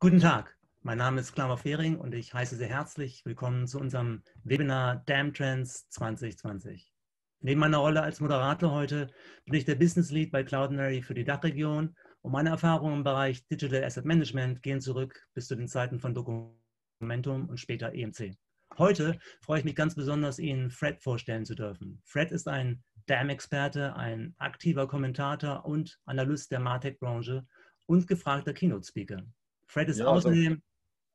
Guten Tag, mein Name ist Klammer Fehring und ich heiße Sie herzlich willkommen zu unserem Webinar Dam Trends 2020. Neben meiner Rolle als Moderator heute bin ich der Business Lead bei Cloudinary für die Dachregion und meine Erfahrungen im Bereich Digital Asset Management gehen zurück bis zu den Zeiten von Documentum und später EMC. Heute freue ich mich ganz besonders, Ihnen Fred vorstellen zu dürfen. Fred ist ein DAM-Experte, ein aktiver Kommentator und Analyst der Martech-Branche und gefragter Keynote-Speaker. Fred ist ja, außerdem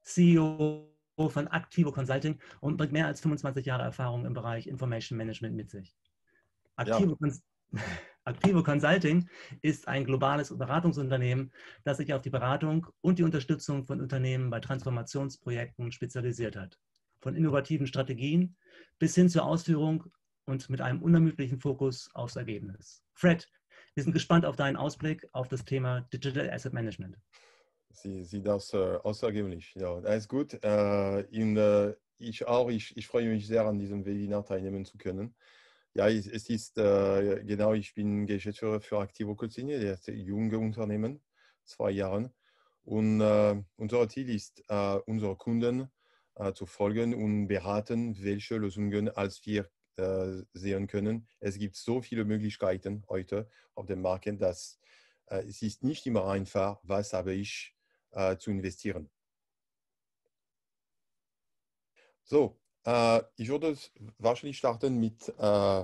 CEO also e von Activo Consulting und bringt mehr als 25 Jahre Erfahrung im Bereich Information Management mit sich. Activo, ja. Activo Consulting ist ein globales Beratungsunternehmen, das sich auf die Beratung und die Unterstützung von Unternehmen bei Transformationsprojekten spezialisiert hat. Von innovativen Strategien bis hin zur Ausführung und mit einem unermüdlichen Fokus aufs Ergebnis. Fred, wir sind gespannt auf deinen Ausblick auf das Thema Digital Asset Management. Sie, sieht das äh, außergewöhnlich. Ja, alles gut. Äh, in, äh, ich auch. Ich, ich freue mich sehr, an diesem Webinar teilnehmen zu können. Ja, es, es ist äh, genau, ich bin Geschäftsführer für Activo Cotinje, das junge Unternehmen, zwei Jahre. Und äh, unser Ziel ist, äh, unsere Kunden äh, zu folgen und beraten, welche Lösungen als wir sehen können. Es gibt so viele Möglichkeiten heute auf dem Markt, dass es ist nicht immer einfach, was habe ich äh, zu investieren. So, äh, ich würde wahrscheinlich starten mit äh,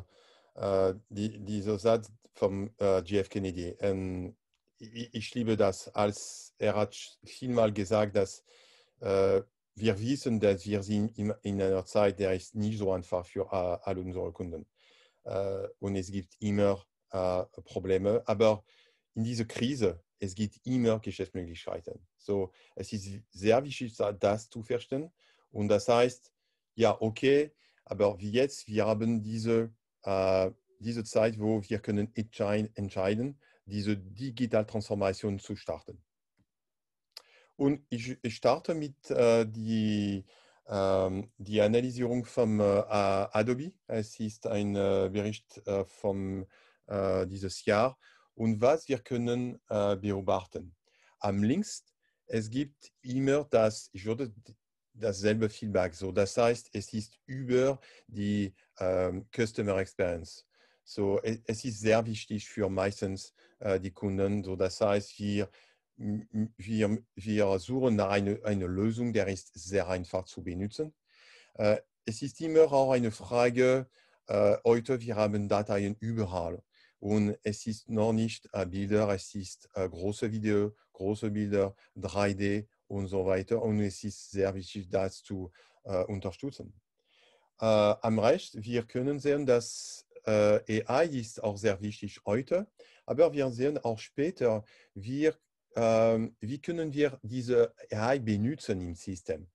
äh, die, dieser Satz vom äh, Jeff Kennedy. Ähm, ich, ich, liebe das, als er hat vielmal gesagt, dass äh, wir wissen, dass wir sind in, in einer Zeit, der ist nicht so einfach für alle unsere Kunden. und es gibt immer Probleme. Aber in dieser Krise es gibt immer Geschäftsmöglichkeiten. So, es ist sehr wichtig, das zu verstehen. Und das heißt, ja, okay, aber wie jetzt, wir haben diese, äh, diese Zeit, wo wir können entscheiden, diese Transformation zu starten. Und ich, ich starte mit äh, die, äh, die Analysierung von äh, Adobe. Es ist ein äh, Bericht äh, vom dieses Jahr und was wir können äh, beobachten. Am linksten, es gibt immer das, ich würde dasselbe Feedback. So, das heißt, es ist über die ähm, Customer Experience. So, e, es, ist sehr wichtig für meistens äh, die Kunden. So, das heißt, wir, wir, wir suchen nach einer eine Lösung, der ist sehr einfach zu benutzen. Äh, es ist immer auch eine Frage, äh, heute, wir haben Dateien überall. Und es ist noch nicht äh, Bilder, es ist äh, große Video, große Bilder, 3D und so weiter. Und es ist sehr wichtig, das zu äh, unterstützen. am Recht, wir können sehen, dass AI ist auch sehr wichtig heute, aber wir sehen auch später, wir, ähm, wie können wir diese AI benutzen im System.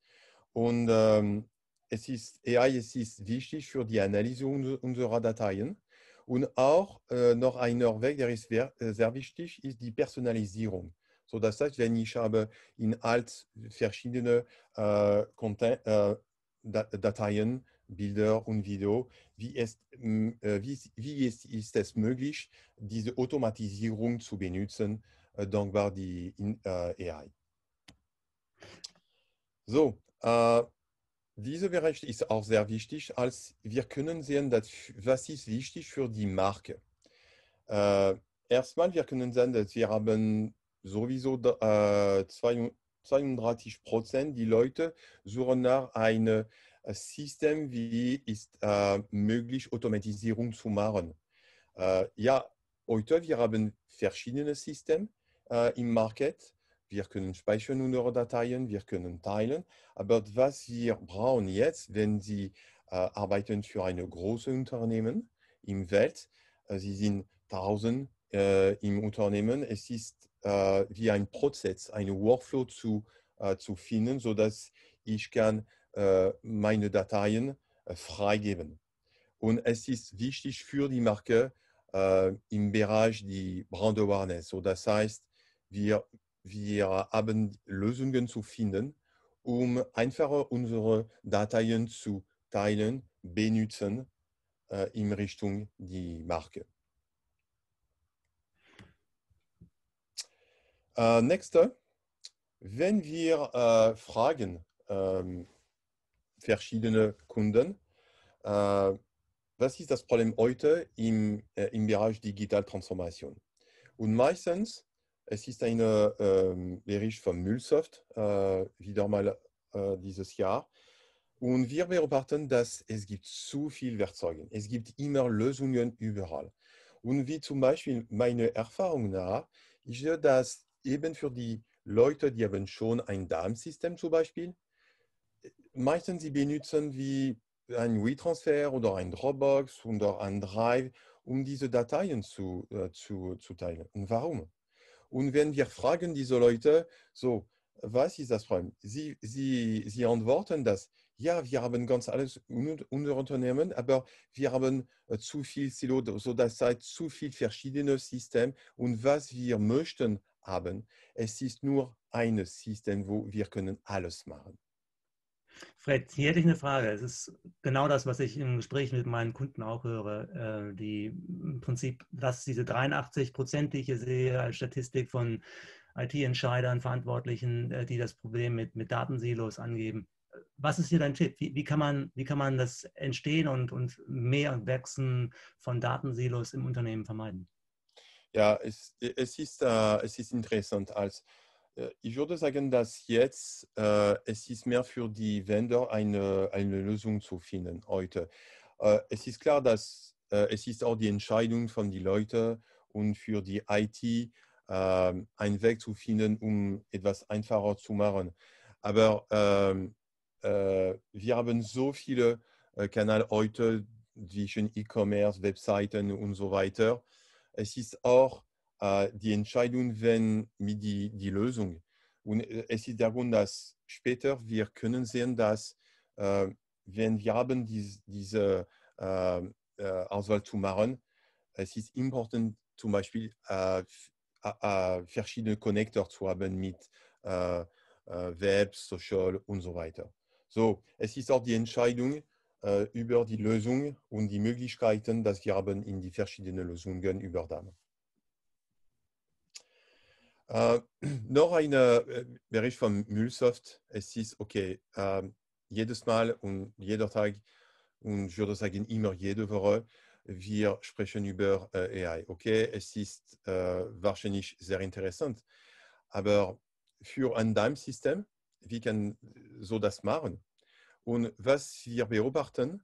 Und ähm, es ist, AI es ist wichtig für die Analyse unserer Dateien. Und auch äh, noch ein Weg, der ist sehr wichtig, euh, ist die Personalisierung. So, das heißt, wenn ich habe in alt verschiedene äh, euh, Content, äh, Dateien, Bilder und Video, wie ist, mm, euh, wie, wie ist, ist es möglich, diese Automatisierung zu benutzen, dankbar die in, AI. So, dieser Bereich ist auch sehr wichtig, als wir können sehen, dass, was ist wichtig für die Marke. Äh, erstmal, wir können sehen, dass wir haben sowieso äh, 32 Prozent die Leute suchen nach einem äh, System, wie ist äh, möglich, Automatisierung zu machen. Äh, ja, heute wir haben verschiedene Systeme äh, im Markt wir können speichern unsere Dateien, wir können teilen. Aber was wir brauchen jetzt, wenn Sie äh, arbeiten für ein großes Unternehmen im Welt, äh, Sie sind 1000 äh, im Unternehmen, es ist äh, wie ein Prozess, ein Workflow zu, äh, zu finden, sodass ich kann äh, meine Dateien freigeben. Und es ist wichtig für die Marke im Bereich die Brand Awareness. So, das heißt, wir wir haben Lösungen zu finden, um einfacher unsere Dateien zu teilen, benutzen äh, in Richtung die Marke. Äh, nächste, wenn wir äh, fragen ähm, verschiedene Kunden, äh, was ist das Problem heute im, äh, im Bereich Digital Transformation? Und meistens es ist eine ähm, Bericht von Müllsoft, äh, wieder mal äh, dieses Jahr. Und wir beobachten, dass es gibt zu viele Werkzeuge. Es gibt immer Lösungen überall. Und wie zum Beispiel meine Erfahrung nach, ich sehe, dass eben für die Leute, die haben schon ein Darmsystem zum Beispiel, meistens sie benutzen wie ein WeTransfer oder ein Dropbox oder ein Drive, um diese Dateien zu, äh, zu, zu teilen. Und warum? Und wenn wir fragen diese Leute, so, was ist das Problem? Sie, sie, sie antworten das, ja, wir haben ganz alles in unser Unternehmen, aber wir haben äh, zu viel Silo, so sodass es zu viel verschiedene Systeme und was wir möchten haben, es ist nur ein System, wo wir können alles machen. Fred, hier hätte ich eine Frage. Es ist genau das, was ich im Gespräch mit meinen Kunden auch höre. Äh, die im Prinzip, dass diese 83 Prozent, die ich hier sehe als Statistik von IT-Entscheidern, Verantwortlichen, äh, die das Problem mit, mit Datensilos angeben. Was ist hier dein Tipp? Wie, wie, kann, man, wie kann man das Entstehen und, und Mehr Wachsen von Datensilos im Unternehmen vermeiden? Ja, es, es, ist, äh, es ist interessant. Als äh, ich würde sagen, dass jetzt äh, es ist mehr für die Vendor eine, eine Lösung zu finden heute. Äh, es ist klar, dass äh, es ist auch die Entscheidung von den Leuten und für die IT ähm, einen Weg zu finden, um etwas einfacher zu machen. Aber ähm, äh, wir haben so viele äh, Kanäle heute zwischen E-Commerce, Webseiten und so weiter. Es ist auch die Entscheidung, wenn mit die, die Lösung. Und äh, es ist darum, dass später wir können sehen, dass äh, wenn wir haben dies, diese äh, äh, Auswahl zu machen, es ist important zum Beispiel äh, verschiedene Connector zu haben mit äh, äh, Web, Social und so weiter. So, es ist auch die Entscheidung über die Lösung und die Möglichkeiten, dass wir haben in die verschiedenen Lösungen über haben. Äh, noch ein äh, Bericht von Müllsoft. Es ist okay, äh, jedes Mal und jeder Tag und ich würde sagen immer jede Woche, wir sprechen über äh, AI. Okay, es ist äh, wahrscheinlich sehr interessant, aber für ein dime system wie kann so das machen? Und was wir beobachten,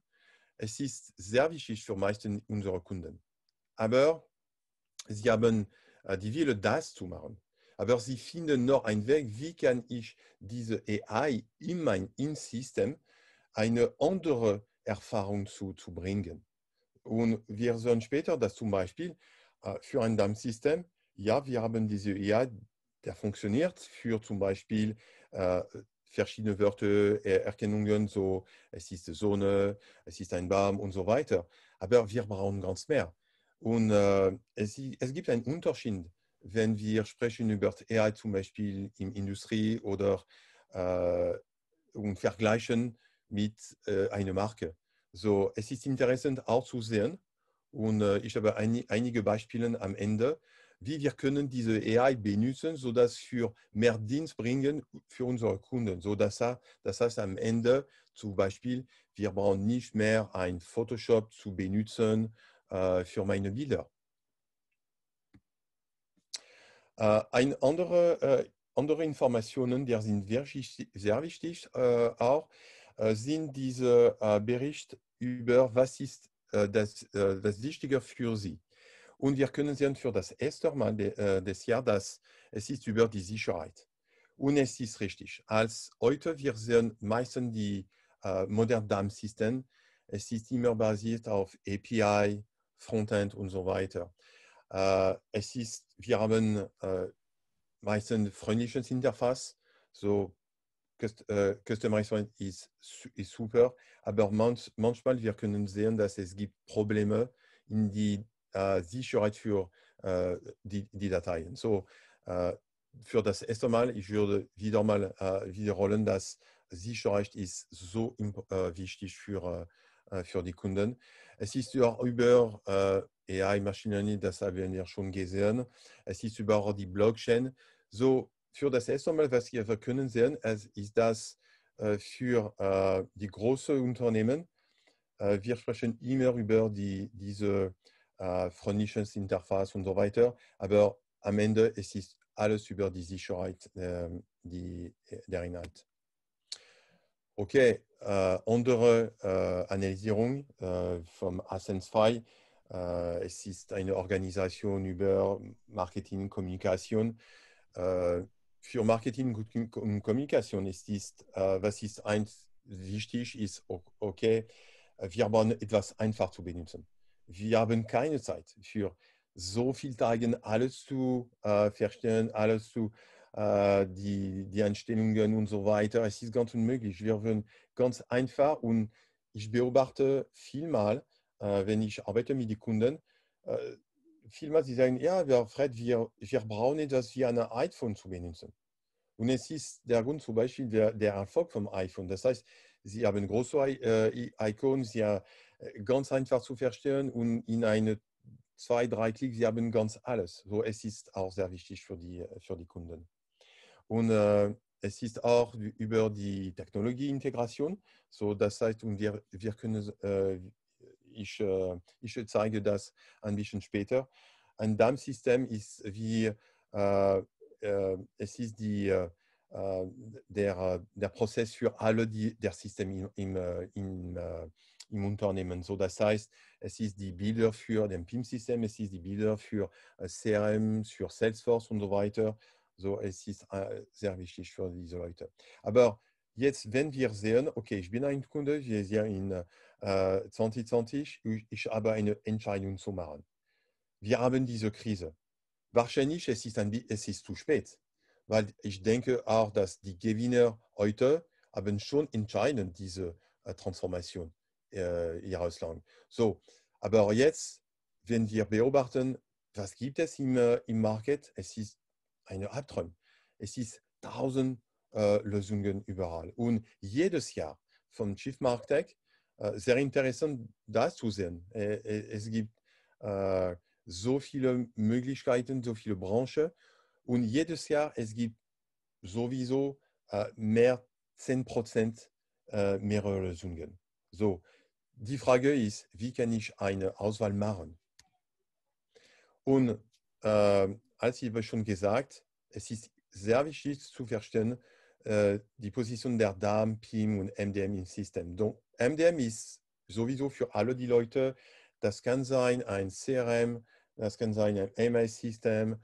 es ist sehr wichtig für meisten unserer Kunden. Aber sie haben äh, die Wille, das zu machen. Aber sie finden noch einen Weg, wie kann ich diese AI in mein In-System eine andere Erfahrung zu, zu bringen. Und wir sehen später, dass zum Beispiel äh, für ein Dampfsystem, ja, wir haben diese AI, der funktioniert für zum Beispiel äh, verschiedene Wörter, Erkennungen, so es ist Sonne, es ist ein Baum und so weiter. Aber wir brauchen ganz mehr. Und äh, es, es, gibt einen Unterschied wenn wir sprechen über AI zum Beispiel in Industrie oder äh, und vergleichen mit äh, einer Marke. So, es ist interessant auch zu sehen und äh, ich habe ein, einige Beispiele am Ende, wie wir können diese AI benutzen, sodass wir mehr Dienst bringen für unsere Kunden. So, dass, das heißt am Ende zum Beispiel, wir brauchen nicht mehr ein Photoshop zu benutzen äh, für meine Bilder. Äh, ein andere, äh, andere Informationen, die sind wirklich sehr wichtig äh, auch, sind diese Bericht über was ist das, das Wichtige für Sie. Und wir können sehen für das erste Mal des Jahres, dass es ist über die Sicherheit. Und es ist richtig. Als heute, wir sehen meistens die äh, modernen DAM-Systeme. Es ist immer basiert auf API, Frontend und so weiter. Äh, es ist, wir haben äh, meistens ein freundliches Interface, so äh, Customer Experience ist, ist super, aber manch, manchmal wir können sehen, dass es gibt Probleme in die Sicherheit für die, die, Dateien. So, für das erste Mal, ich würde wieder mal wiederholen, dass Sicherheit ist so wichtig für, für die Kunden. Es ist ja über AI, Machine Learning, das haben wir schon gesehen. Es ist über die Blockchain. So, euh, für das erste Mal, was wir können sehen, ist das für die großen Unternehmen. Euh, wir sprechen immer über die, diese euh, Front-Interface und so weiter, aber am Ende es ist alles über die Sicherheit, ähm, die äh, der Inhalt. Okay, andere Analysierung vom Ascens 5 äh, es ist eine Organisation über Marketing und Kommunikation. Äh, für Marketing und Kommunikation ist, ist äh, was ist eins wichtig, ist, okay, wir wollen etwas einfach zu benutzen. Wir haben keine Zeit für so viele Tage alles zu verstehen, alles zu die, die Einstellungen und so weiter. Es ist ganz unmöglich. Wir wollen ganz einfach und ich beobachte vielmal, äh, wenn ich arbeite mit den Kunden, äh, vielmals sie sagen, ja, wir, Fred, wir, wir brauchen etwas wie ein iPhone zu benutzen. Und es ist der Grund zum Beispiel der, der Erfolg vom iPhone. Das heißt, sie haben große äh, Icons, sie haben äh, ganz einfach zu verstehen und in eine zwei, drei Klicks, sie haben ganz alles. So, es ist auch sehr wichtig für die, für die Kunden. Und äh, es ist auch über die Technologieintegration. So, das heißt, und wir, wir können, äh, ich, äh, ich äh, zeige das ein bisschen später. Ein Darmsystem ist wie, äh, es ist die, der, der Prozess für alle die, der Systeme im, im, im Unternehmen. So, das heißt, es ist die Bilder für den PIM-System, es ist die Bilder für CRM, für Salesforce und so weiter. So, es ist sehr wichtig für diese Leute. Aber Jetzt, wenn wir sehen, okay, ich bin ein Kunde, wir sind in äh, 2020, ich habe eine Entscheidung zu machen. Wir haben diese Krise. Wahrscheinlich es ist ein, es ist zu spät, weil ich denke auch, dass die Gewinner heute haben schon entscheiden diese äh, Transformation äh, ihres Landes. So, aber jetzt, wenn wir beobachten, was gibt es im, äh, im Markt, es ist eine Albtraum. Es ist tausend äh, Lösungen überall. Und jedes Jahr vom Chief Marktech äh, sehr interessant das zu sehen. Äh, äh, es gibt so viele Möglichkeiten, so viele Branchen und jedes Jahr es gibt sowieso mehr 10 Prozent mehr Lösungen. So, die Frage ist, wie kann ich eine Auswahl machen? Und als ich schon gesagt, es ist sehr wichtig zu verstehen, Euh, die Position der DAM, PIM und MDM im System. Donc, MDM ist sowieso für alle die Leute, das kann sein ein CRM, das kann sein ein MI-System.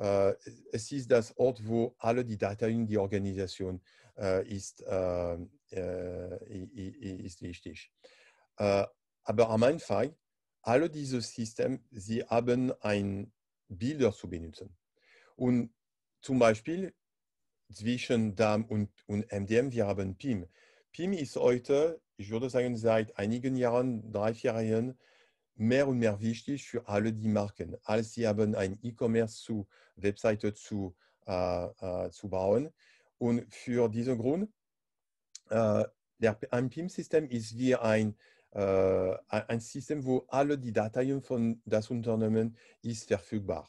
Euh, es ist das Ort, wo alle die Daten in die Organisation euh, ist, ist wichtig. aber am Anfang, alle diese Systeme, sie haben ein Bilder zu benutzen. Und zum Beispiel, zwischen DAM und, und MDM, wir haben PIM. PIM ist heute, ich würde sagen, seit einigen Jahren, drei, vier Jahren, mehr und mehr wichtig für alle die Marken. Als sie haben ein E-Commerce zu Webseite zu, äh, äh, zu bauen. Und für diesen Grund, äh, der, ein PIM-System ist wie äh, ein, ein System, wo alle die Dateien von das Unternehmen ist verfügbar.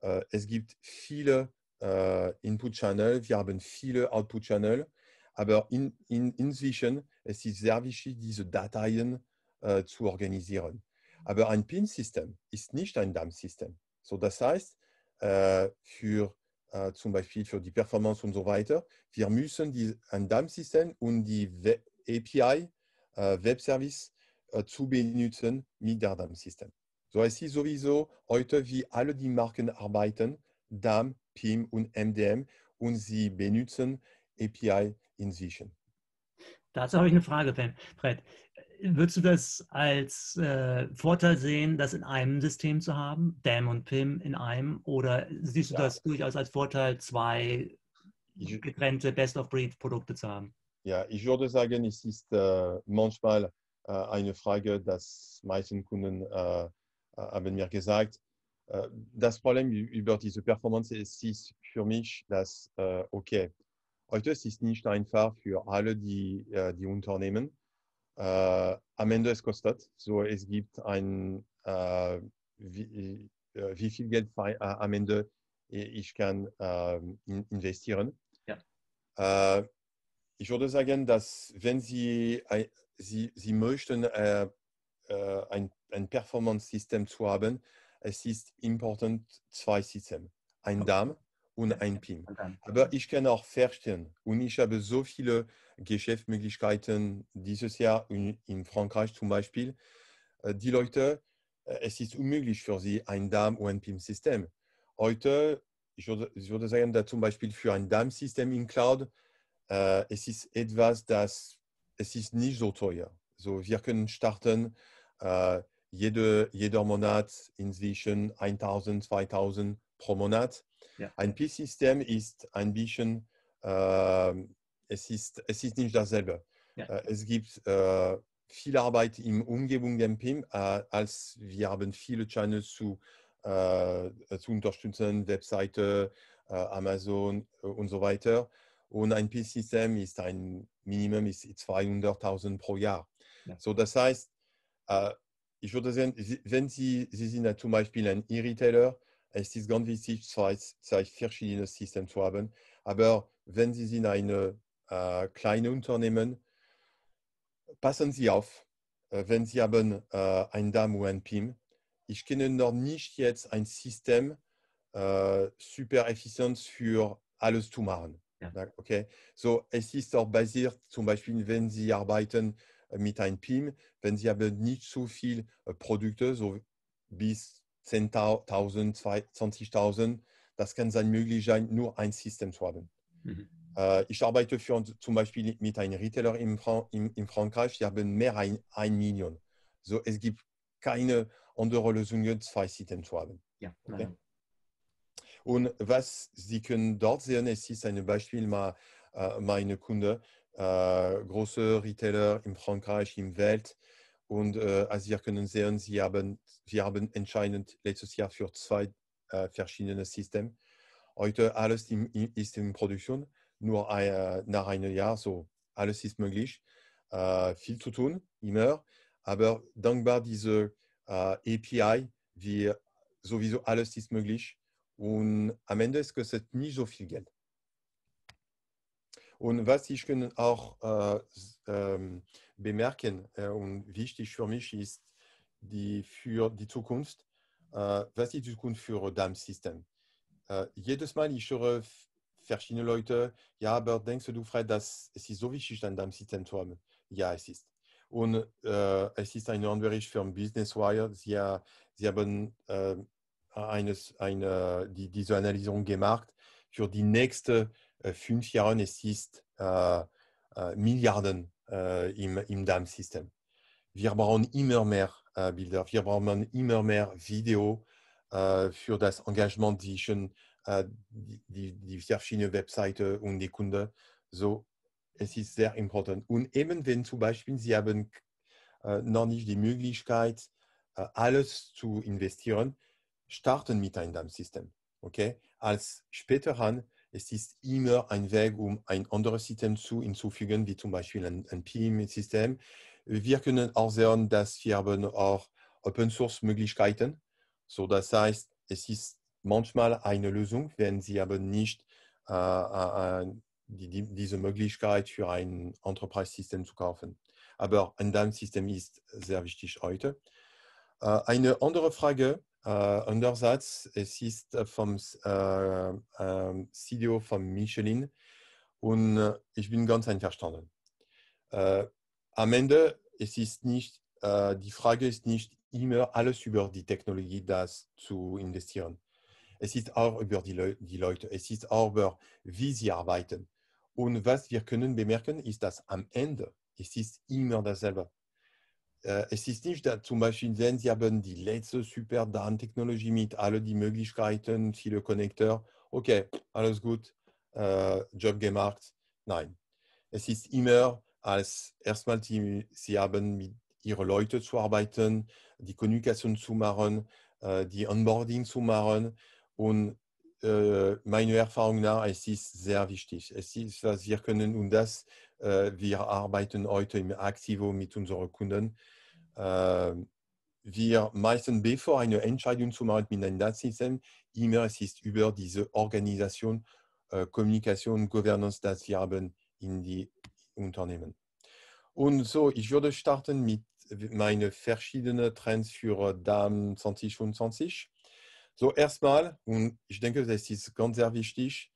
Äh, es gibt viele äh, Input-Channel, wir haben viele Output-Channel, aber in, in, inzwischen es ist sehr wichtig, diese Dateien äh, zu organisieren. Aber ein PIN-System ist nicht ein DAM-System. So, das heißt, äh, für äh, zum Beispiel für die Performance und so weiter, wir müssen die, ein DAM-System und die We API, äh, Web-Service äh, zu benutzen mit der DAM-System. So, es ist sowieso heute, wie alle die Marken arbeiten, DAM, PIM und MDM und sie benutzen API in inzwischen. Dazu habe ich eine Frage, Fred. Würdest du das als äh, Vorteil sehen, das in einem System zu haben, DAM und PIM in einem, oder siehst du ja. das durchaus als Vorteil, zwei getrennte Best-of-Breed-Produkte zu haben? Ja, ich würde sagen, es ist äh, manchmal äh, eine Frage, dass meisten Kunden äh, äh, haben mir gesagt, das euh, Problem über diese Performance ist für mich, dass, okay, heute ist es nicht einfach für alle die, die Unternehmen. Uh, uh, am Ende es kostet, so es gibt ein, wie, wie, uh, viel Geld am Ende ich kann investieren. Ja. ich würde sagen, dass wenn Sie, Sie, Sie möchten ein, ein Performance-System zu haben, es ist important zwei Systeme, ein Dame und ein PIM. Aber ich kann auch verstehen und ich habe so viele Geschäftsmöglichkeiten dieses Jahr in Frankreich zum Beispiel. Äh, die Leute, äh, es ist unmöglich für sie ein DAM und ein PIM-System. Heute, ich würde, ich würde sagen, dass zum Beispiel für ein DAM-System in Cloud, äh, es ist etwas, das es ist nicht so teuer. So, wir können starten äh, jede, jeder Monat inzwischen 1000, 2000 pro Monat. Ja. Ein P-System ist ein bisschen, äh, es, ist, es ist nicht dasselbe. Ja. Äh, es gibt äh, viel Arbeit im Umgebung dem PIM, äh, als wir haben viele Channels zu, äh, zu unterstützen, Webseite, äh, Amazon und so weiter. Und ein P-System ist ein Minimum ist 200.000 pro Jahr. Ja. So, das heißt, ich würde sagen, wenn Sie, Sie sind ja zum Beispiel ein E-Retailer, es ist ganz wichtig, zwei, zwei verschiedene Systeme zu haben. Aber wenn Sie sind ein äh, kleines Unternehmen, passen Sie auf, äh, wenn Sie haben äh, ein DAM oder ein PIM. Ich kenne noch nicht jetzt ein System äh, super effizient für alles zu machen. Ja. Okay, so es ist auch basiert, zum Beispiel, wenn Sie arbeiten äh, mit einem PIM, wenn Sie haben nicht so viele äh, Produkte, so bis 10.000, 20.000, das kann sein möglich sein, nur ein System zu haben. Mhm. Äh, ich arbeite für, zum Beispiel mit einem Retailer in, Fran in, in Frankreich, die haben mehr als ein, ein Million. So, es gibt keine andere Lösung, zwei Systeme zu haben. Ja, okay? Und was Sie können dort sehen, es ist ein Beispiel meiner Kunde, äh, große Retailer in Frankreich, im Welt. Und äh, als ihr können sehen, sie haben, wir haben entscheidend letztes Jahr für zwei äh, verschiedene Systeme. Heute alles im, im, ist in Produktion, nur ein, äh, nach einem Jahr, so alles ist möglich. Äh, viel zu tun, immer. Aber dankbar diese äh, API, wie sowieso alles ist möglich. Und am Ende ist es nicht so viel Geld. Und was ich kann auch äh, ähm, bemerken äh, und wichtig für mich ist, die für die Zukunft, äh, was die Zukunft für das System. Äh, jedes Mal, ich höre verschiedene Leute, ja, aber denkst du, Fred, dass es ist so wichtig, ist, ein System zu haben? Ja, es ist. Und äh, es ist ein andere Firma, Business Wire, sie, sie haben äh, eines, eine, die, diese Analyse gemacht für die nächste äh, fünf Jahren es ist äh, äh, Milliarden im, im DAM-System. Wir brauchen immer mehr Bilder, wir brauchen immer mehr Video für das Engagement zwischen die, die verschiedenen Webseiten und den Kunden. So, es ist sehr important. Und eben wenn zum Beispiel Sie haben noch nicht die Möglichkeit, alles zu investieren, starten mit einem Darmsystem. Okay? Als später an es ist immer ein Weg, um ein anderes System zu hinzufügen, wie zum Beispiel ein, ein PIM-System. Wir können auch sehen, dass wir haben auch Open-Source-Möglichkeiten. So, das heißt, es ist manchmal eine Lösung, wenn Sie haben nicht äh, äh, äh die, die, diese Möglichkeit für ein Enterprise-System zu kaufen. Aber ein DAM-System ist sehr wichtig heute. Äh, eine andere Frage äh, andererseits, es ist äh, vom äh, äh, CEO von Michelin und äh, ich bin ganz einverstanden. Äh, am Ende, es ist nicht, die Frage ist nicht immer alles über die Technologie, das zu investieren. Es ist auch über die, Le die Leute, es ist auch über, wie sie arbeiten. Und was wir können bemerken, ist, dass am Ende, es ist immer dasselbe. Äh, es ist nicht, dass zum Beispiel sehen, Sie haben die letzte super DAN-Technologie mit alle die Möglichkeiten, viele Connector. Okay, alles gut, äh, Job gemacht. Nein, es ist immer als erstmal die, Sie haben mit Ihren Leuten zu arbeiten, die Kommunikation zu machen, äh, die Onboarding zu machen und meiner Erfahrung nach, es ist sehr wichtig. Es ist, was wir können und das, äh, wir arbeiten heute im Aktivo mit unseren Kunden. Äh, wir meisten, bevor eine Entscheidung zu machen mit einem Datensystem, immer es ist über diese Organisation, äh, Kommunikation, Governance, das wir haben in die Unternehmen. Und so, ich würde starten mit meinen verschiedenen Trends für äh, DAM 2020. So, erstmal, und ich denke, das ist ganz sehr wichtig,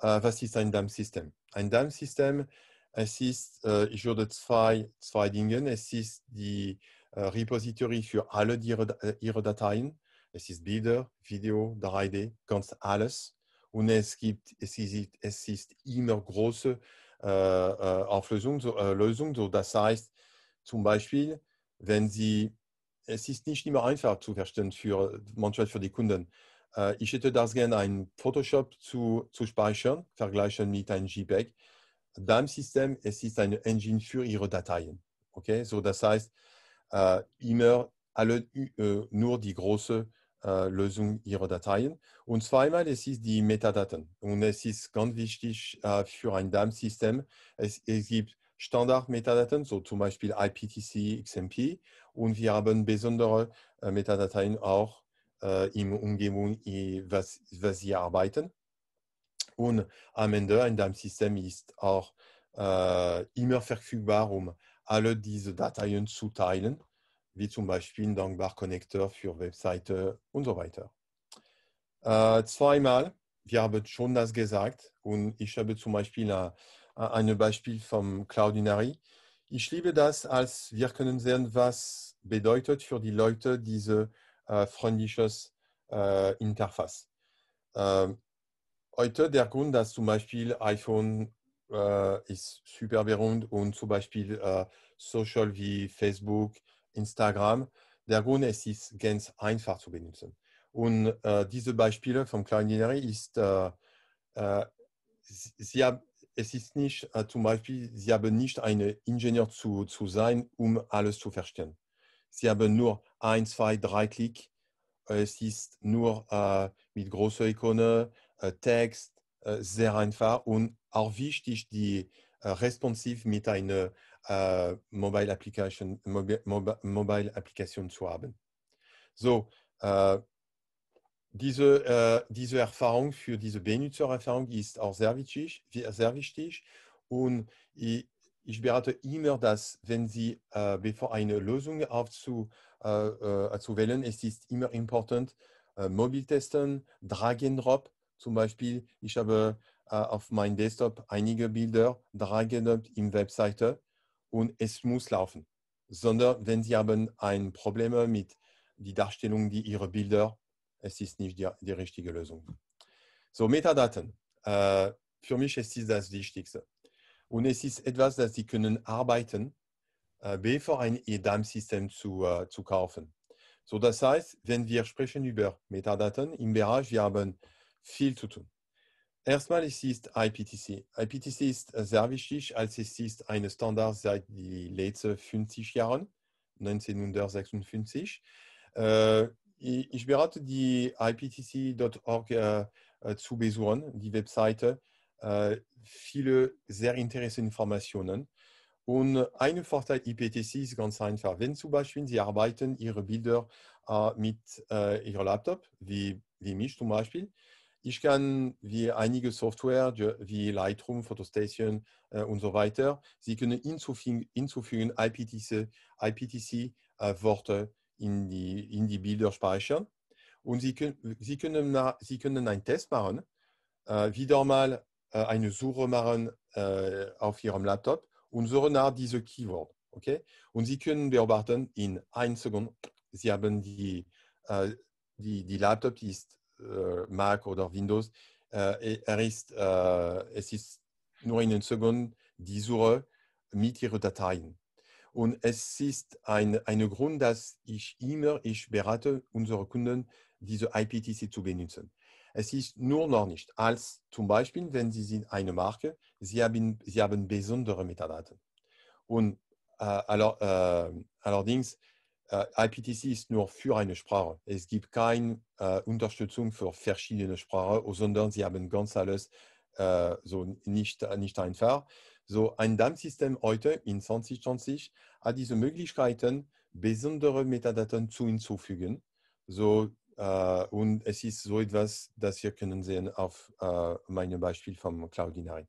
äh, was ist ein DAM-System? Ein DAM-System, es ist, äh, ich würde zwei, zwei Dinge, es ist die äh, Repository für alle ihre, äh, ihre Dateien, es ist Bilder, Video, 3D, ganz alles. Und es gibt, es ist, es ist immer große äh, äh, Auflösung, so, Lösung. So, das heißt, zum Beispiel, wenn Sie es ist nicht immer einfach zu verstehen für manchmal für die Kunden. Äh, ich hätte das gerne ein Photoshop zu, zu speichern, vergleichen mit einem JPEG. Beim System, es ist eine Engine für ihre Dateien. Okay, so das heißt, äh, immer alle, äh, nur die große Lösung ihrer Dateien. Und zweimal, es ist die Metadaten. Und es ist ganz wichtig für ein DAM-System. Es, es gibt Standard-Metadaten, so zum Beispiel IPTC, XMP. Und wir haben besondere äh, Metadaten auch äh, im Umgebung, was, was sie arbeiten. Und am Ende in deinem System ist auch äh, immer verfügbar, um alle diese Dateien zu teilen, wie zum Beispiel ein Dankbar Connector für Webseite und so weiter. Äh, zweimal, wir haben schon das gesagt und ich habe zum Beispiel eine äh, äh, ein Beispiel vom Claudinari. Ich liebe das, als wir können sehen, was bedeutet für die Leute diese äh, freundliches äh, Interface. Ähm, heute der Grund, dass zum Beispiel iPhone äh, ist super berühmt und zum Beispiel äh, Social wie Facebook, Instagram, der Grund ist, es ist ganz einfach zu benutzen. Und äh, diese Beispiele vom Claudinari ist, äh, sie, sie, haben es ist nicht äh, zum Beispiel, sie haben nicht ein Ingenieur zu, zu sein, um alles zu verstehen. Sie haben nur ein, zwei, drei Klick. Äh, es ist nur äh, mit großer Ikone, äh, Text, äh, sehr einfach und auch wichtig, die äh, responsiv mit einer Mobile Application, Mobi Mobile Application zu haben. So, diese, äh, diese Erfahrung für diese Benutzererfahrung ist auch sehr wichtig, sehr wichtig. Und ich, ich berate immer, dass wenn Sie, äh, bevor eine Lösung aufzu, äh, äh zu wählen, es ist immer important, äh, mobil testen, Drag and Drop zum Beispiel. Ich habe äh, auf meinem Desktop einige Bilder, Drag and Drop im Webseite und es muss laufen. Sondern wenn Sie haben ein Problem mit der Darstellung, die Ihre Bilder es ist nicht die, die richtige Lösung. So, Metadaten. Äh, für mich ist es das Wichtigste. Und es ist etwas, das Sie können arbeiten, äh, bevor ein e dam system zu, äh, zu kaufen. So, das heißt, wenn wir sprechen über Metadaten im Bereich, wir haben viel zu tun. Erstmal es ist IPTC. IPTC ist äh, sehr wichtig, als es ist ein Standard seit den letzten 50 Jahren, 1956 ich berate die IPTC.org äh, äh, zu besuchen, die Webseite. Äh, viele sehr interessante Informationen. Und ein Vorteil IPTC ist ganz einfach. Wenn zum Beispiel Sie arbeiten Ihre Bilder äh, mit äh, Ihrem Laptop, wie, wie mich zum Beispiel, ich kann wie einige Software wie Lightroom, Photostation und so weiter, Sie können hinzufügen, hinzufügen IPTC, IPTC Worte in die, in die Bilder speichern. Und Sie können, Sie können, Sie können einen Test machen, äh, wieder mal äh, eine Suche machen äh, auf Ihrem Laptop und suchen nach diesem Keyword. Okay? Und Sie können beobachten, in einer Sekunde, Sie haben die, äh, die, die Laptop, die ist äh, Mac oder Windows, äh, er ist, es ist nur in einer Sekunde die Suche mit Ihren Dateien. Und es ist ein, ein Grund, dass ich immer, ich berate unsere Kunden, diese IPTC zu benutzen. Es ist nur noch nicht, als zum Beispiel, wenn Sie sind eine Marke, Sie haben, Sie haben besondere Metadaten. Und äh, aller, äh, allerdings, äh, IPTC ist nur für eine Sprache. Es gibt keine äh, Unterstützung für verschiedene Sprachen, sondern Sie haben ganz alles äh, so nicht, nicht einfach. So ein DAM-System heute in 2020 hat diese Möglichkeiten, besondere Metadaten zu hinzufügen. So, äh, und es ist so etwas, das wir können sehen auf äh, meinem Beispiel vom Cloudinary.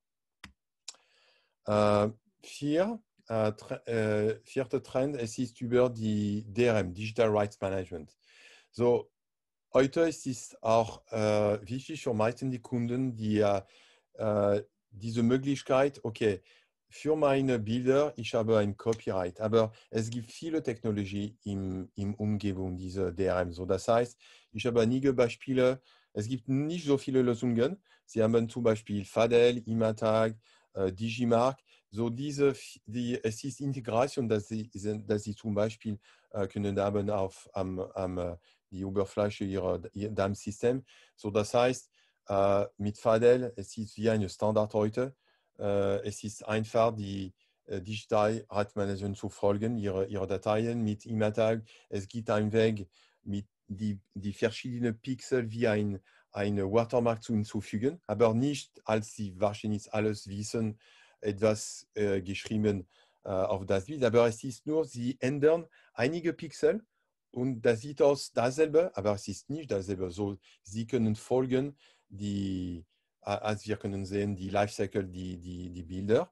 Äh, vier, äh, äh, vierter Trend, es ist über die DRM, Digital Rights Management. So, heute ist es auch äh, wichtig für meisten die Kunden, die äh, diese Möglichkeit, okay, für meine Bilder, ich habe ein Copyright, aber es gibt viele Technologien im, im Umgebung dieser DRM. So, das heißt, ich habe einige Beispiele, es gibt nicht so viele Lösungen. Sie haben zum Beispiel Fadel, Imatag, äh, Digimark. So diese, die, es ist Integration, dass sie, dass sie zum Beispiel äh, können haben auf am, am, äh, die Oberfläche ihrer DAM-System. So das heißt, äh, mit Fadel, es ist wie ein Standard heute. Äh, es ist einfach, die äh, Digital hat Managern zu folgen, ihre, ihre Dateien mit Imatag. Es gibt einen Weg, mit die, die verschiedenen Pixel wie ein, ein Watermark zu hinzufügen, aber nicht, als sie wahrscheinlich alles wissen, etwas äh, geschrieben äh, auf das Bild. Aber es ist nur, sie ändern einige Pixel und das sieht aus dasselbe, aber es ist nicht dasselbe. So, sie können folgen, die, als wir können sehen, die Lifecycle, die, die, die Bilder.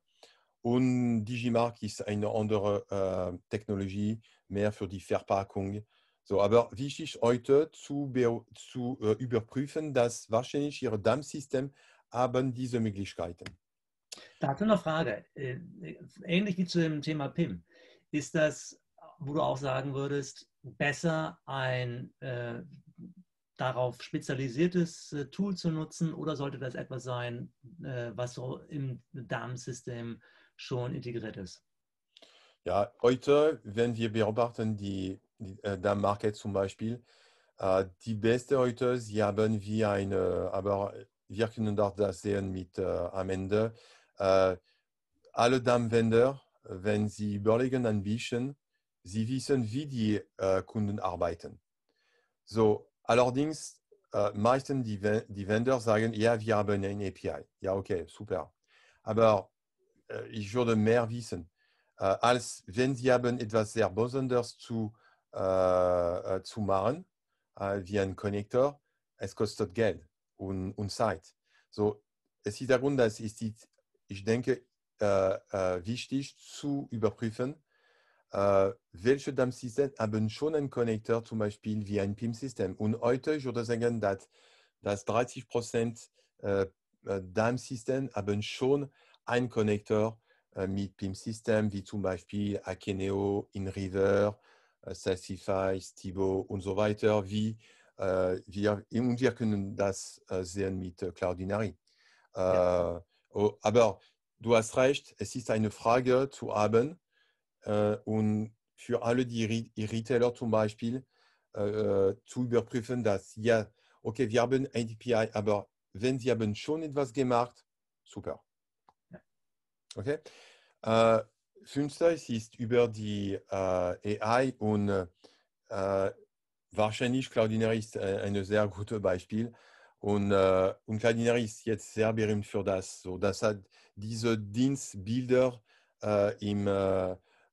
Und Digimark ist eine andere äh, Technologie, mehr für die Verpackung. So, aber wichtig heute zu, zu äh, überprüfen, dass wahrscheinlich Ihr Dampfsystem haben diese Möglichkeiten. Dazu eine Frage. Äh, ähnlich wie zu dem Thema PIM. Ist das, wo du auch sagen würdest, besser ein äh, darauf spezialisiertes äh, Tool zu nutzen oder sollte das etwas sein, äh, was so im Darmsystem schon integriert ist? Ja, heute, wenn wir beobachten die, die äh, Darmmarket zum Beispiel, äh, die beste heute, sie haben wie eine, aber wir können auch das sehen mit äh, am Ende, äh, alle Darmwender, wenn sie überlegen ein bisschen, sie wissen, wie die äh, Kunden arbeiten. So, Allerdings, äh, meisten die, die Vendor sagen, ja, wir haben eine API. Ja, okay, super. Aber äh, ich würde mehr wissen, äh, als wenn sie haben etwas sehr Besonderes zu, äh, äh, zu machen, äh, wie ein Connector, es kostet Geld und, und Zeit. So, es ist der Grund, dass ich, ich denke, wichtig zu überprüfen, äh, welche DAM-Systeme haben schon einen Connector, zum Beispiel wie ein PIM-System. Und heute, ich würde sagen, dass, dass 30 Prozent äh, DAM-Systeme haben schon einen Connector äh, mit PIM-System, wie zum Beispiel Akeneo, InRiver, äh, euh, Sassify, Stibo und so weiter, wie äh, wir, und wir können das sehen mit Cloudinary. Ja. Oh, aber du hast recht, es ist eine Frage zu haben, äh, und für alle die Retailer zum Beispiel äh, äh, zu überprüfen, dass ja, okay, wir haben ein DPI, aber wenn sie haben schon etwas gemacht, super. Okay. Äh, fünftens ist über die äh, AI und äh, wahrscheinlich Cloudinary ist ein, sehr gutes Beispiel. Und, äh, und Cloudinary ist jetzt sehr berühmt für das. So, das hat diese Dienstbilder im,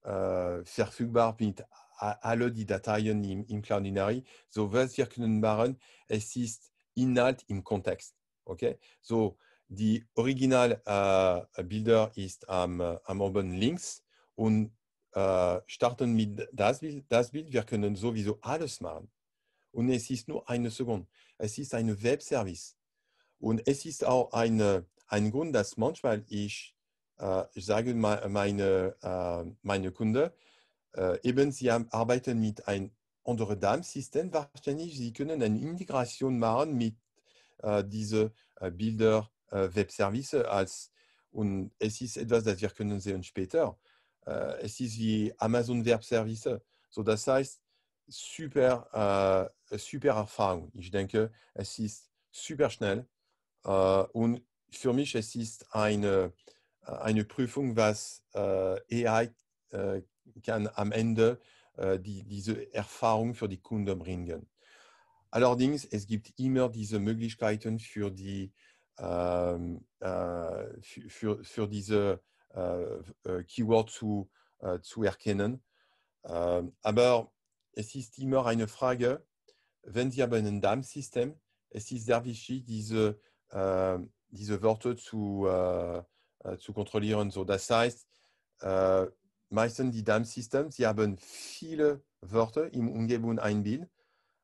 verfügbar euh, mit alle die Dateien im, im Inari, So, was wir können machen, es ist Inhalt im Kontext. Okay? So, die Originalbilder äh, ist am, am oben links und äh, starten mit das Bild, das Bild. Wir können sowieso alles machen. Und es ist nur eine Sekunde. Es ist ein Webservice. Und es ist auch eine, ein Grund, dass manchmal ich äh, ich sage äh, meine, äh, meine Kunden, eben sie arbeiten mit einem anderen Darmsystem, wahrscheinlich sie können eine Integration machen mit äh, diesen Bilder Web Service als und es ist etwas, das wir können sehen später. es ist wie Amazon Web Service. So, das heißt, super, super Erfahrung. Ich denke, es ist super schnell und für mich es ist eine äh, eine Prüfung, was äh, AI äh, kann am Ende die, diese Erfahrung für die Kunden bringen. Allerdings, es gibt immer diese Möglichkeiten für, die, ähm, äh, für, für diese äh, Keyword zu, äh, zu erkennen. Ähm, aber es ist immer eine Frage, wenn Sie haben ein DAM-System, es ist sehr wichtig, diese, diese Wörter zu, zu euh, kontrollieren. So, euh, das heißt, äh, meistens die Darmsysteme, sie haben viele Wörter im Umgebung ein Bild.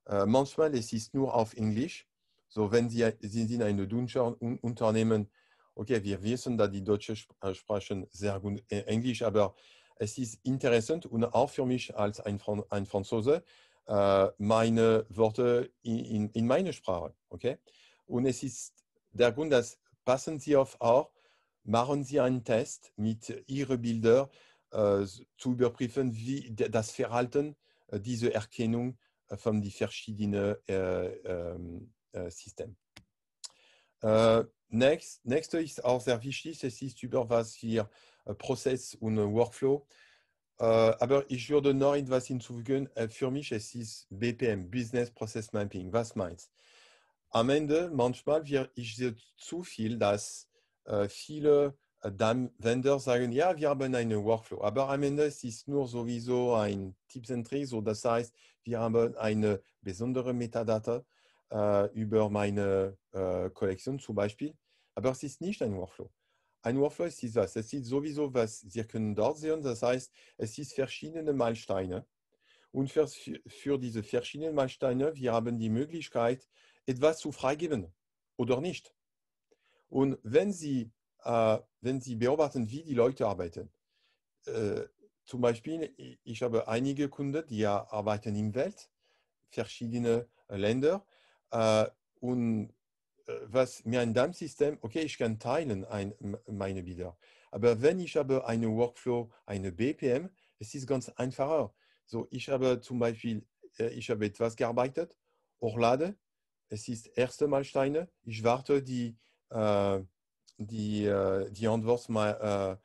Äh, manchmal es ist es nur auf Englisch. So, wenn Sie, sie sind ein Unternehmen, okay, wir wissen, dass die deutsche äh, Sprache sehr gut äh, Englisch, aber es ist interessant und auch für mich als ein, Fran ein Franzose, äh, meine Worte in, in, in meine Sprache. Okay? Und es ist der Grund, dass passen Sie auf auch, machen Sie einen Test mit Ihren Bildern äh, zu überprüfen, wie das Verhalten äh, dieser Erkennung äh, von den verschiedenen äh, ähm, äh, Systemen. Next, nächste ist auch sehr wichtig, es ist über was wir Prozess und Workflow. aber ich würde noch etwas hinzufügen, für mich es ist BPM, Business Process Mapping, was meins? Am Ende, manchmal, wir, ich sehe zu viel, dass äh, viele äh, dann Vendor sagen, ja, wir haben einen Workflow, aber am Ende ist es nur sowieso ein Tipps and Tricks, so das heißt, wir haben eine besondere Metadata äh, über meine äh, Kollektion zum Beispiel, aber es ist nicht ein Workflow. Ein Workflow ist was, es ist sowieso was, Sie können dort sehen, das heißt, es ist verschiedene Meilensteine und für, für diese verschiedenen Meilensteine, wir haben die Möglichkeit, etwas zu freigeben oder nicht. Und wenn Sie, äh, wenn Sie beobachten, wie die Leute arbeiten, äh, zum Beispiel, ich habe einige Kunden, die arbeiten im Welt, verschiedene äh, Länder. Äh, und äh, was mir ein Dampfsystem, okay, ich kann teilen ein, meine Bilder. Aber wenn ich habe einen Workflow, eine BPM, es ist ganz einfacher. So, ich habe zum Beispiel, äh, ich habe etwas gearbeitet, Orlade, es ist erste Mal Steine, ich warte die, Euh, die, euh, die Antwort meine euh,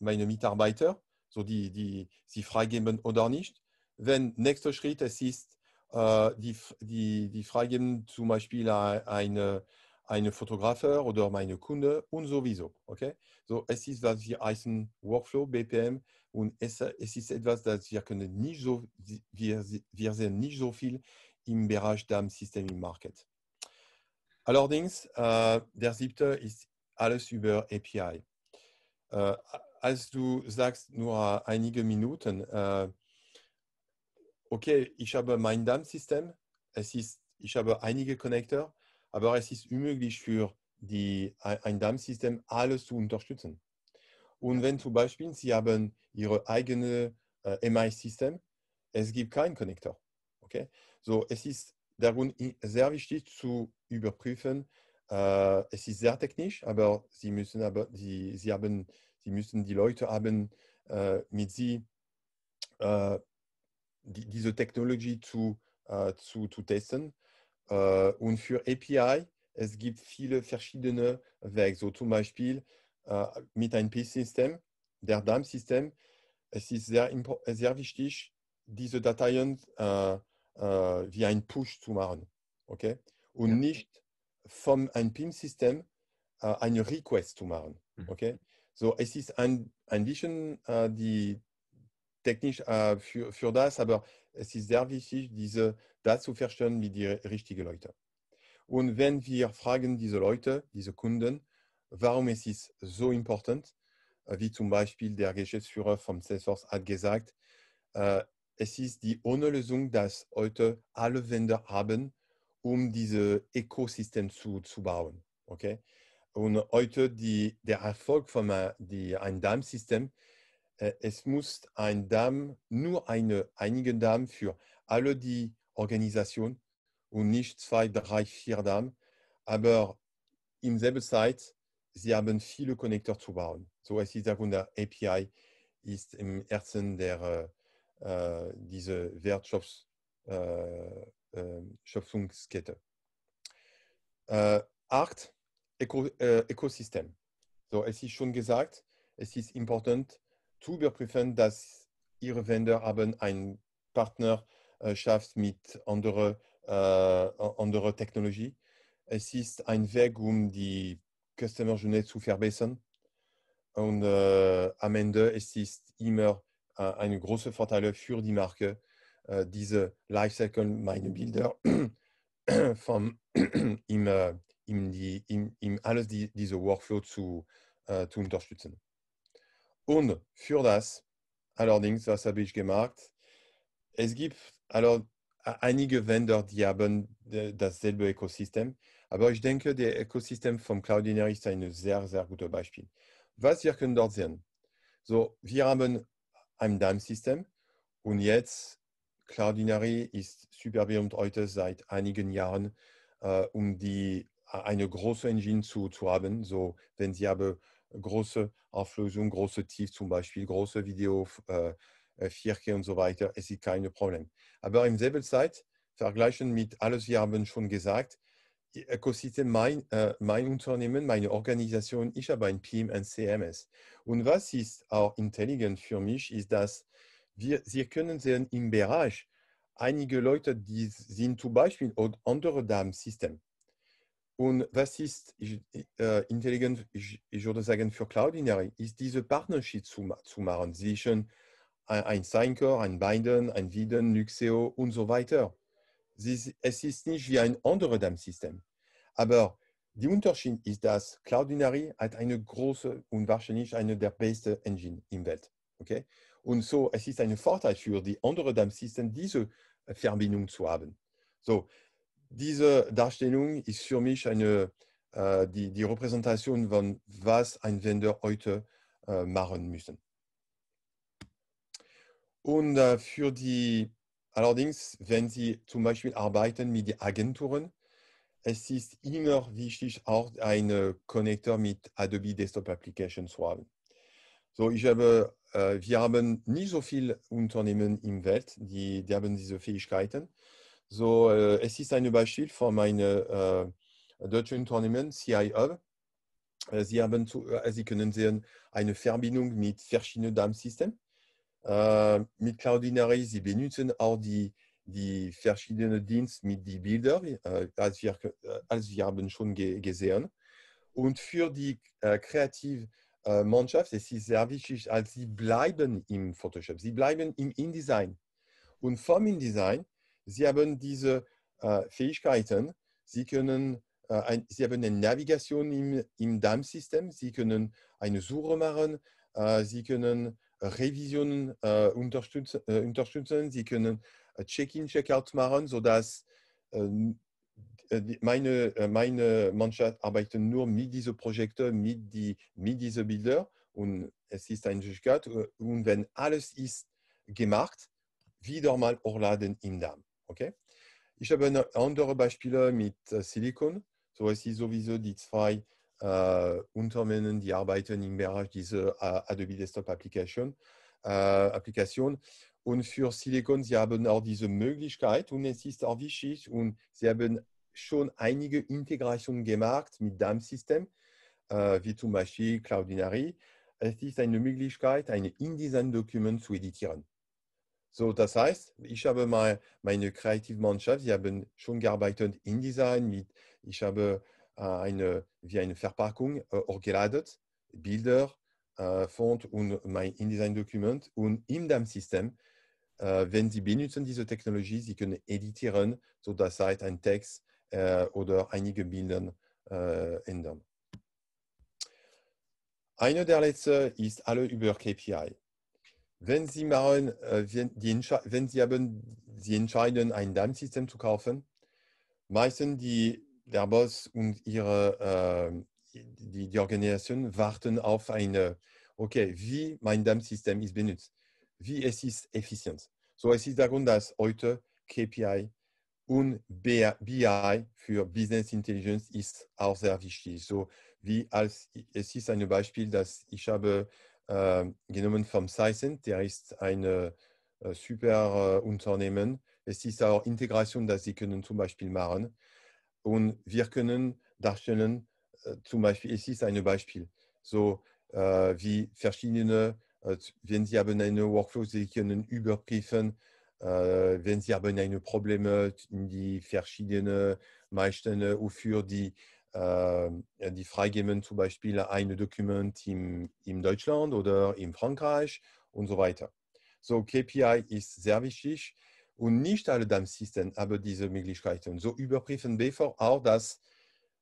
Mitarbeiter, so die, die sie freigeben oder nicht. Wenn nächster Schritt es ist, äh, die, die, die freigeben zum Beispiel eine, eine Fotografer oder meine Kunde und sowieso. Okay? So, es ist, was wir heißen Workflow, BPM und es, es ist etwas, das wir können nicht so, wir, wir sehen nicht so viel im Bereich der System im Market. Allerdings, äh, der siebte ist alles über API. Äh, als du sagst, nur einige Minuten, äh, okay, ich habe mein DAM-System, ich habe einige Connector, aber es ist unmöglich für die, ein DAM-System alles zu unterstützen. Und wenn zum Beispiel Sie haben Ihre eigene äh, MI-System, es gibt keinen Connector. Okay? So, es ist darum sehr wichtig zu überprüfen. Äh, es ist sehr technisch, aber sie müssen, aber, sie, sie haben, sie müssen die Leute haben, äh, mit sie äh, die, diese Technologie zu, äh, zu, zu testen. Äh, und für API, es gibt viele verschiedene Wege, so zum Beispiel äh, mit einem P-System, der DAM-System. Es ist sehr, sehr wichtig, diese Dateien zu äh, äh, wie ein Push zu machen. Okay? Und ja. nicht vom ein PIM-System äh, eine Request zu machen. Mhm. Okay? So, es ist ein, ein bisschen äh, die technisch äh, für, für das, aber es ist sehr wichtig, diese, das zu verstehen mit den richtigen Leuten. Und wenn wir fragen diese Leute, diese Kunden, warum es ist so important, äh, wie zum Beispiel der Geschäftsführer von Salesforce hat gesagt, äh, es ist die ohne Lösung, dass heute alle Wände haben, um dieses Ökosystem zu, zu bauen. Okay? Und heute die, der Erfolg von einem Dammsystem, äh, es muss ein Damm, nur eine, einige Damm für alle die Organisation und nicht zwei, drei, vier Damm. Aber im selben Zeit, sie haben viele Konnektoren zu bauen. So es ist der Grund, der API ist im Herzen der, äh, äh, diese Wertschöpfungskette. Äh, acht, ähm, äh, Öko, äh, Ökosystem. So, es ist schon gesagt, es ist important zu überprüfen, dass Ihre Vendor haben einen Partnerschaft äh, mit anderen äh, andere Technologie. Es ist ein Weg, um die Customer Journey zu verbessern. Und äh, am Ende es ist immer äh, eine große Vorteile für die Marke, äh, diese Lifecycle Meine Bilder vom, im, äh, im, die, im, im alles die, diese Workflow zu, zu unterstützen. Und für das, allerdings, was habe ich gemacht? Es gibt also einige Vendor, die haben dasselbe Ökosystem, aber ich denke, der Ökosystem vom Cloudinary ist ein sehr, sehr gutes Beispiel. Was wir können dort sehen? So, wir haben einem Dime-System. Und jetzt, Cloudinary ist super berühmt heute seit einigen Jahren, äh, um die, äh, eine große Engine zu, zu haben. So, wenn Sie haben große Auflösung, große Tief zum Beispiel, große Video, äh, 4K äh, und so weiter, es ist kein Problem. Aber im selben Zeit, vergleichen mit alles, Sie haben schon gesagt, Ökosystem, mein, äh, mein Unternehmen, meine Organisation, ich habe ein PIM, ein CMS. Und was ist auch intelligent für mich, ist, dass wir, Sie können sehen im Bereich, einige Leute, die sind zum Beispiel andere damen system Und was ist ich, äh, intelligent, ich, ich, würde sagen, für Cloudinary, ist diese Partnership zu, zu machen zwischen ein, ein ein Biden, ein Viden, Luxeo und so weiter es ist nicht wie ein anderes Dampfsystem. Aber der Unterschied ist, dass Cloudinary hat eine große und wahrscheinlich eine der besten Engine im Welt. Okay? Und so, es ist ein Vorteil für die anderen Dampfsysteme, diese Verbindung zu haben. So, diese Darstellung ist für mich eine, äh, die, die Repräsentation von, was ein Anwender heute äh, machen müssen. Und äh, für die Allerdings, wenn Sie zum Beispiel arbeiten mit Agenturen, es ist immer wichtig, auch einen Connector mit Adobe Desktop Application zu haben. So, ich habe, äh, wir haben nicht so viele Unternehmen im Welt, die, die haben diese Fähigkeiten. So, äh, es ist ein Beispiel von meinem äh, deutschen Unternehmen, CI Hub. Äh, sie, haben zu, äh, Sie können sehen, eine Verbindung mit verschiedenen DAM-Systemen. Euh, mit Cloudinary, Reis, sie benutzen auch die, die verschiedenen Dienste mit den Bildern, äh, als, wir, äh, als wir haben schon ge gesehen. Und für die äh, kreative äh, Mannschaft es ist sehr wichtig, als sie bleiben im Photoshop, sie bleiben im InDesign. Und vom InDesign, sie haben diese äh, Fähigkeiten, sie können sie haben eine Navigation im, im DAM-System, sie können eine Suche machen, sie können Revisionen äh, unterstützen, äh, unterstützen. Sie können Check-in, Check-out machen, sodass ähm, äh, meine, äh, meine Mannschaft arbeitet nur mit diesen Projekten, mit, die, mit diesen Bildern und es ist ein Resultat. Äh, und wenn alles ist gemacht, wieder mal hochladen im Darm. Okay? Ich habe andere Beispiele mit äh, Silikon. So, es ist sowieso die zwei äh, unternehmen, die arbeiten im Bereich dieser äh, Adobe Desktop Application, äh, Applikation. Und für Silicon, sie haben auch diese Möglichkeit und es ist auch wichtig und sie haben schon einige Integrationen gemacht mit DAM-Systemen, wie zum Beispiel Cloudinary. Es ist eine Möglichkeit, ein InDesign-Dokument zu editieren. So, das heißt, ich habe meine Kreativmannschaft, sie haben schon gearbeitet in InDesign, mit, ich habe eine, wie eine Verpackung hochgeladet, euh, Bilder, euh, Font und mein InDesign-Dokument. Und im DAM-System, wenn euh, Sie benutzen diese Technologie, Sie können editieren, sodass Sie einen Text oder einige Bilder ändern. Eine der letzten ist alle über KPI. Wenn Sie, machen, wenn Sie, haben, Sie entscheiden, ein DAM-System zu kaufen, meistens die der Boss und ihre, äh, die, die Organisation warten auf eine, okay, wie mein Dampfsystem ist benutzt, wie es ist effizient. So, es ist der Grund, dass heute KPI und BI für Business Intelligence ist auch sehr wichtig. So wie als, es ist ein Beispiel, das ich habe äh, genommen vom Sysent, der ist ein äh, super äh, Unternehmen. Es ist auch Integration, das sie können zum Beispiel machen. Und wir können darstellen, äh, zum Beispiel, es ist ein Beispiel, so äh, wie verschiedene, äh, wenn Sie haben eine Workflow, Sie können überprüfen, wenn Sie haben eine Probleme, die verschiedene meisten wofür die, die freigeben zum Beispiel ein Dokument im, im Deutschland oder in Frankreich und so weiter. So KPI ist sehr wichtig. Und nicht alle Dampfsysteme haben diese Möglichkeiten. So überprüfen BFOR auch das,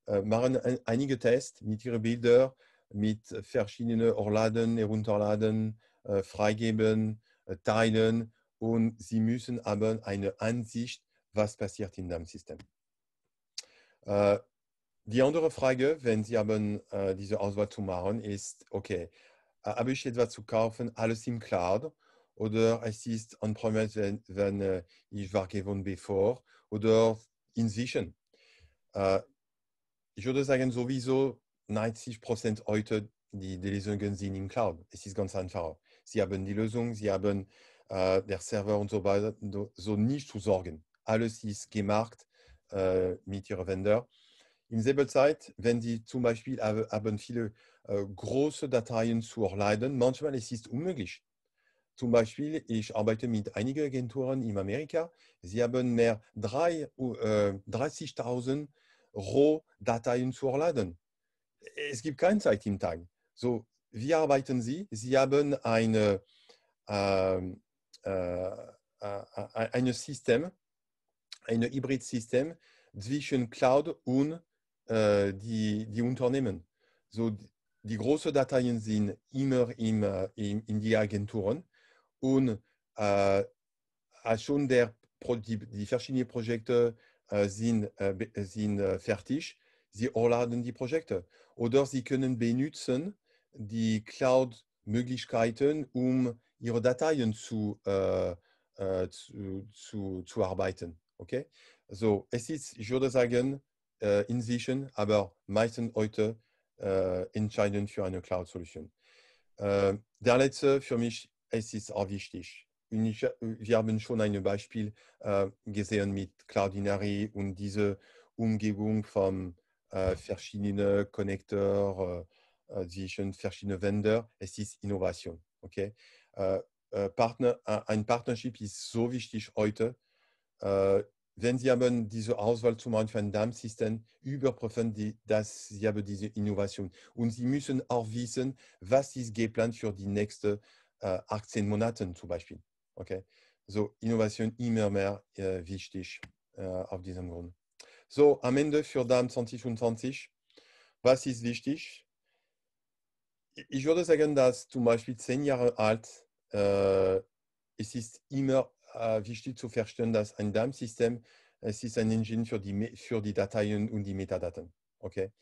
äh, machen einige Tests mit ihren Bildern, mit verschiedenen Orladen, herunterladen, äh, freigeben, äh, teilen. Und sie müssen haben eine Ansicht, was passiert im Dampfsystem. Äh, die andere Frage, wenn Sie haben, äh, diese Auswahl zu machen, ist, okay, habe ich etwas zu kaufen, alles im Cloud oder es ist on-premise, wenn, wenn, ich war gewohnt bevor oder inzwischen. Äh, euh, ich würde sagen, sowieso 90 Prozent heute die, die, Lösungen sind im Cloud. Es ist ganz einfach. Sie haben die Lösung, Sie haben äh, der Server und so weiter, so nicht zu sorgen. Alles ist gemacht äh, mit Ihren Vendor. In selber Zeit, wenn Sie zum Beispiel haben viele äh, große Dateien zu erleiden, manchmal es ist es unmöglich. Zum Beispiel, ich arbeite mit einigen Agenturen in Amerika. Sie haben mehr 30.000 äh, Rohdateien zu laden. Es gibt keine Zeit im Tag. So, wie arbeiten Sie? Sie haben eine, ähm, äh, äh, äh ein System, ein Hybrid-System zwischen Cloud und äh, die, die Unternehmen. So, die großen Dateien sind immer im, äh, in, in die Agenturen und äh, euh, schon der, die, die verschiedenen Projekte äh, sind, äh, sind äh, fertig. Sie laden die Projekte. Oder Sie können benutzen die Cloud-Möglichkeiten, um Ihre Dateien zu, äh, äh zu, zu, zu, arbeiten. Okay? So, es ist, ich würde sagen, äh, sich, aber meistens heute äh, entscheidend für eine Cloud-Solution. Äh, der letzte für mich es ist auch wichtig. Und ich, äh, wir haben schon ein Beispiel äh, gesehen mit Cloudinary und diese Umgebung von äh, verschiedenen Connector äh, äh zwischen verschiedenen Vendor. Es ist Innovation. Okay? Äh, Partner, ein Partnership ist so wichtig heute. wenn Sie haben diese Auswahl zum Beispiel für ein DAM-System, überprüfen die, dass Sie haben diese Innovation. Und Sie müssen auch wissen, was ist geplant für die nächste äh, 18 äh, Monaten zum Beispiel. Okay? So Innovation immer mehr äh, wichtig äh, auf diesem Grund. So, am Ende für DAM 2025, was ist wichtig? Ich würde sagen, dass zum Beispiel zehn Jahre alt, äh, es ist immer äh, wichtig zu verstehen, dass ein DAM-System, es ist ein Engine für die, für die Dateien und die Metadaten. Okay?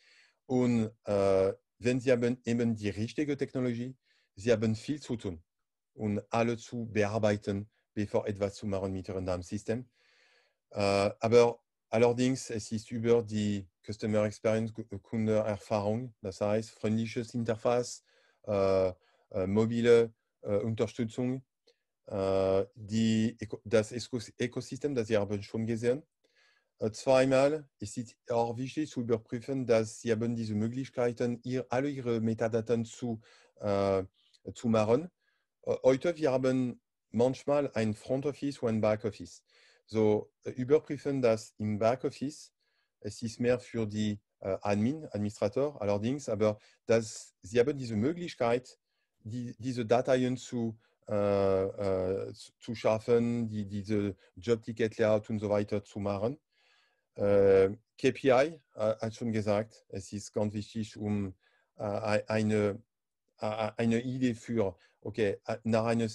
Und äh, wenn Sie haben eben die richtige Technologie, Sie haben viel zu tun und alle zu bearbeiten, bevor etwas zu machen mit ihrem Darmsystem. Äh, aber allerdings, es ist über die Customer Experience, Kundenerfahrung, das heißt freundliches Interface, äh, äh mobile äh, Unterstützung, äh, die, das Ökosystem, das Sie haben schon gesehen. Zweimal ist es auch wichtig zu überprüfen, dass Sie haben diese Möglichkeiten, ihr, alle Ihre Metadaten zu, äh, zu machen heute wir haben manchmal ein Front Office und ein Back Office. So äh, überprüfen, das im Back Office es ist mehr für die äh, Admin, Administrator allerdings, aber dass sie haben diese Möglichkeit, die, diese Dateien zu, äh, äh, zu schaffen, die, diese Jobticket-Layout und so weiter zu machen. Äh, KPI, äh, hat schon gesagt, es ist ganz wichtig, um eine, eine Idee für okay, nach einem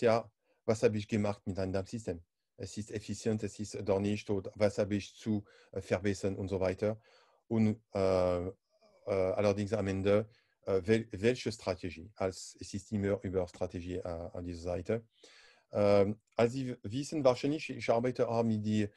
Jahr, was habe ich gemacht mit einem System? Es ist effizient, es ist äh, doch nicht, was habe ich zu äh, verbessern und so weiter. Und äh, äh, allerdings am Ende, äh, welche Strategie? Als, es ist immer über Strategie äh, an dieser Seite. Ähm, als Sie wissen, wahrscheinlich, ich arbeite auch mit der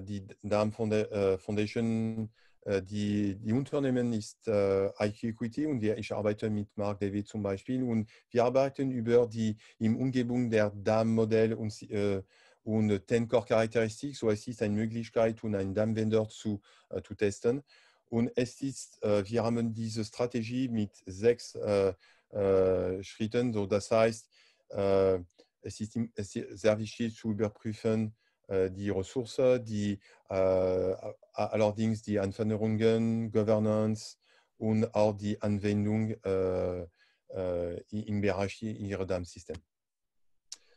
die, die Dam Foundation äh, die, die Unternehmen ist äh, Equity und wir, ich arbeite mit Mark David zum Beispiel und wir arbeiten über die im Umgebung der DAM-Modelle und, äh, und Ten-Core-Charakteristik. So es ist eine Möglichkeit, um einen DAM-Vendor zu, äh, zu testen. Und es ist, äh, wir haben diese Strategie mit sechs äh, äh, Schritten. So, das heißt, es es, ist, sehr wichtig zu überprüfen, äh, die Ressource, die äh, allerdings die Anforderungen, Governance und auch die Anwendung äh, im Bereich ihrer Darmsystem.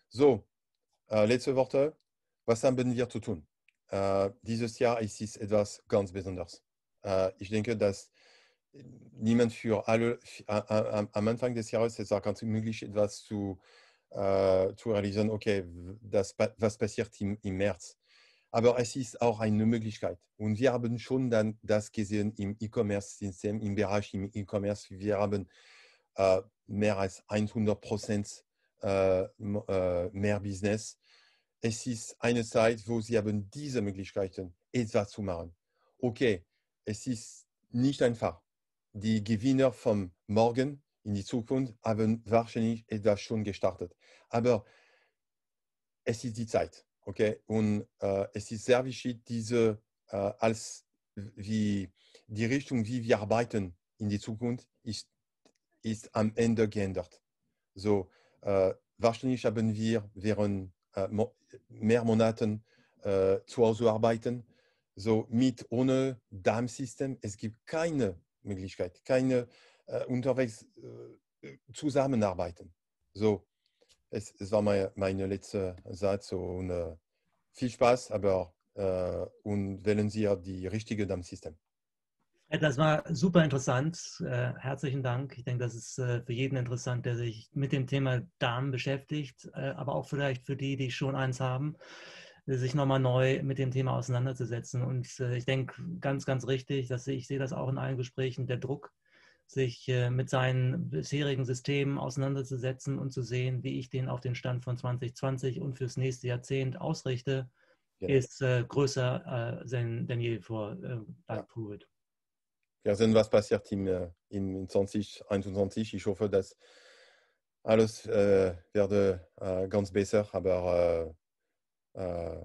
So, letzte Worte. Was haben wir zu tun? dieses Jahr ist es etwas ganz Besonderes. ich denke, dass niemand für alle am Anfang des Jahres es auch ganz möglich etwas zu äh, zu realisieren, okay, das, was passiert im, im März. Aber es ist auch eine Möglichkeit. Und wir haben schon dann das gesehen im E-Commerce-System, im Bereich im E-Commerce. Wir haben äh, mehr als 100 Prozent äh, äh, mehr Business. Es ist eine Zeit, wo sie haben diese Möglichkeiten, etwas zu machen. Okay, es ist nicht einfach. Die Gewinner vom Morgen in die Zukunft haben wahrscheinlich etwas schon gestartet. Aber es ist die Zeit, okay? Und äh, es ist sehr wichtig, diese äh, als wie die Richtung, wie wir arbeiten in die Zukunft, ist, ist am Ende geändert. So äh, wahrscheinlich haben wir während äh, mo mehr Monaten äh, zu Hause arbeiten, so mit ohne Darmsystem. Es gibt keine Möglichkeit, keine Möglichkeit äh, unterwegs äh, zusammenarbeiten. So, es, es war mein, mein letzter Satz. Und, äh, viel Spaß, aber äh, und wählen Sie ja die richtige Dampfsystem. Das war super interessant. Äh, herzlichen Dank. Ich denke, das ist äh, für jeden interessant, der sich mit dem Thema Darm beschäftigt, äh, aber auch vielleicht für die, die schon eins haben, äh, sich nochmal neu mit dem Thema auseinanderzusetzen. Und äh, ich denke, ganz, ganz richtig, dass ich sehe das auch in allen Gesprächen, der Druck sich äh, mit seinen bisherigen Systemen auseinanderzusetzen und zu sehen, wie ich den auf den Stand von 2020 und fürs nächste Jahrzehnt ausrichte, ja. Genau. ist äh, größer äh, denn, je vor Covid. ja. Pruitt. Wir sehen, was passiert im, 2021. Ich hoffe, dass alles äh, werde äh, ganz besser, aber äh,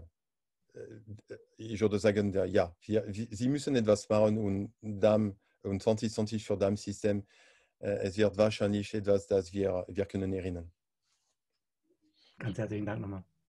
ich würde sagen, ja, wir, wir, sie müssen etwas machen und dann und 2020 für das System. Äh, es wird wahrscheinlich etwas, das wir, wir können erinnern. Ganz herzlichen Dank nochmal.